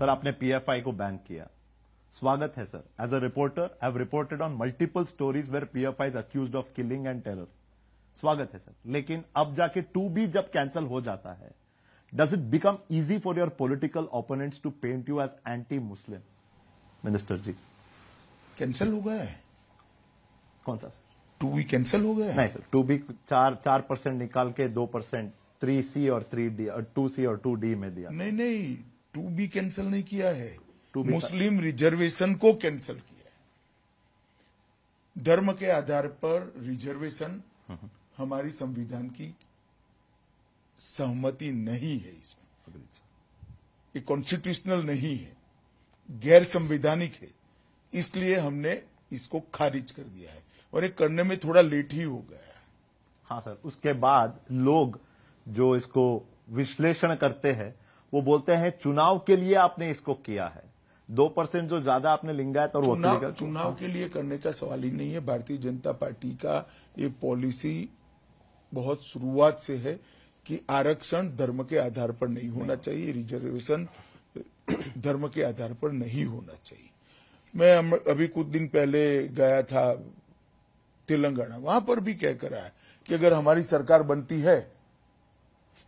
Sir आपने PFI को ban किया स्वागत है sir as a reporter I have reported on multiple stories where PFI is accuse of killing and terror स्वागत है सर लेकिन अब जाके टू बी जब कैंसिल हो जाता है does it become easy for your political opponents to paint you as anti Muslim minister ji cancel हो गया है कौन सा सर टू बी कैंसिल हो गया नहीं सर टू बी चार चार परसेंट निकाल के दो परसेंट थ्री सी और थ्री डी और टू सी और टू डी में दिया नहीं नहीं टू बी कैंसिल नहीं किया है मुस्लिम रिजर्वेशन को कैंसिल किया है धर्म के आधार पर रिजर्वेशन हमारी संविधान की सहमति नहीं है इसमें ये कॉन्स्टिट्यूशनल नहीं है गैर संवैधानिक है इसलिए हमने इसको खारिज कर दिया है और ये करने में थोड़ा लेट ही हो गया हाँ सर उसके बाद लोग जो इसको विश्लेषण करते हैं वो बोलते हैं चुनाव के लिए आपने इसको किया है दो परसेंट जो ज्यादा आपने लिंगायत और चुनाव, वकील चुनाव के लिए करने का सवाल ही नहीं है भारतीय जनता पार्टी का ये पॉलिसी बहुत शुरुआत से है कि आरक्षण धर्म के आधार पर नहीं होना चाहिए रिजर्वेशन धर्म के आधार पर नहीं होना चाहिए मैं अभी कुछ दिन पहले गया था तेलंगाना वहां पर भी कहकर आया कि अगर हमारी सरकार बनती है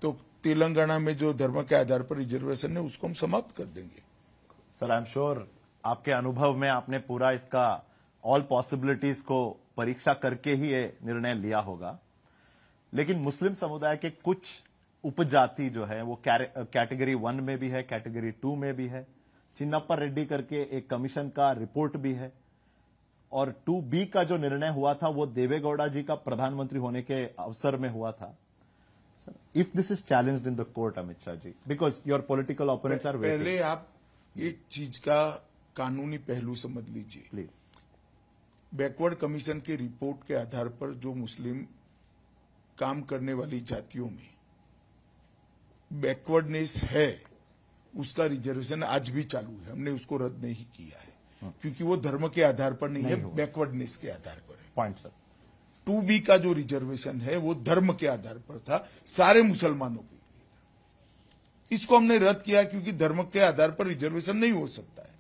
तो तेलंगाना में जो धर्म के आधार पर रिजर्वेशन है उसको हम समाप्त कर देंगे सर आई एम श्योर आपके अनुभव में आपने पूरा इसका ऑल पॉसिबिलिटीज को परीक्षा करके ही ये निर्णय लिया होगा लेकिन मुस्लिम समुदाय के कुछ उपजाति जो है वो कैटेगरी वन में भी है कैटेगरी टू में भी है चिन्नप्पा रेड्डी करके एक कमीशन का रिपोर्ट भी है और टू बी का जो निर्णय हुआ था वो देवेगौड़ा जी का प्रधानमंत्री होने के अवसर में हुआ था if this is challenge in the court Amit Shah ji because your political opponents are पहले आप एक चीज का कानूनी पहलू समझ लीजिए प्लीज बैकवर्ड कमीशन के रिपोर्ट के आधार पर जो मुस्लिम काम करने वाली जातियों में बैकवर्डनेस है उसका रिजर्वेशन आज भी चालू है हमने उसको रद्द नहीं किया है हाँ। क्योंकि वो धर्म के आधार पर नहीं, नहीं है बैकवर्डनेस के आधार पर है पॉइंट सर टू बी का जो रिजर्वेशन है वो धर्म के आधार पर था सारे मुसलमानों के लिए इसको हमने रद्द किया क्योंकि धर्म के आधार पर रिजर्वेशन नहीं हो सकता है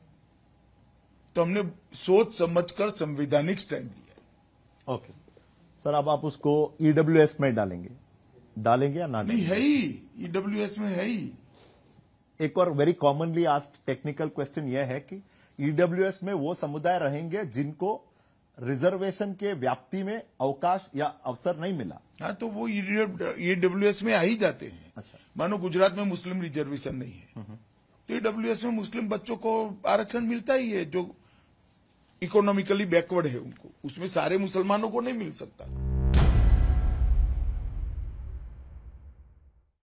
तो हमने सोच समझकर संवैधानिक स्टैंड लिया ओके सर अब आप उसको ईडब्ल्यू e में डालेंगे डालेंगे या ना नहीं है ही ईडब्ल्यू e में है ही एक और very commonly asked technical question यह है कि ईडब्ल्यू e में वो समुदाय रहेंगे जिनको रिजर्वेशन के व्याप्ति में अवकाश या अवसर नहीं मिला हाँ तो वो ईडब्ल्यू e एस में आ ही जाते हैं अच्छा मानो गुजरात में मुस्लिम रिजर्वेशन नहीं है हम्म, हम्म। तो ईडब्ल्यू e में मुस्लिम बच्चों को आरक्षण मिलता ही है जो इकोनॉमिकली बैकवर्ड है उनको उसमें सारे मुसलमानों को नहीं मिल सकता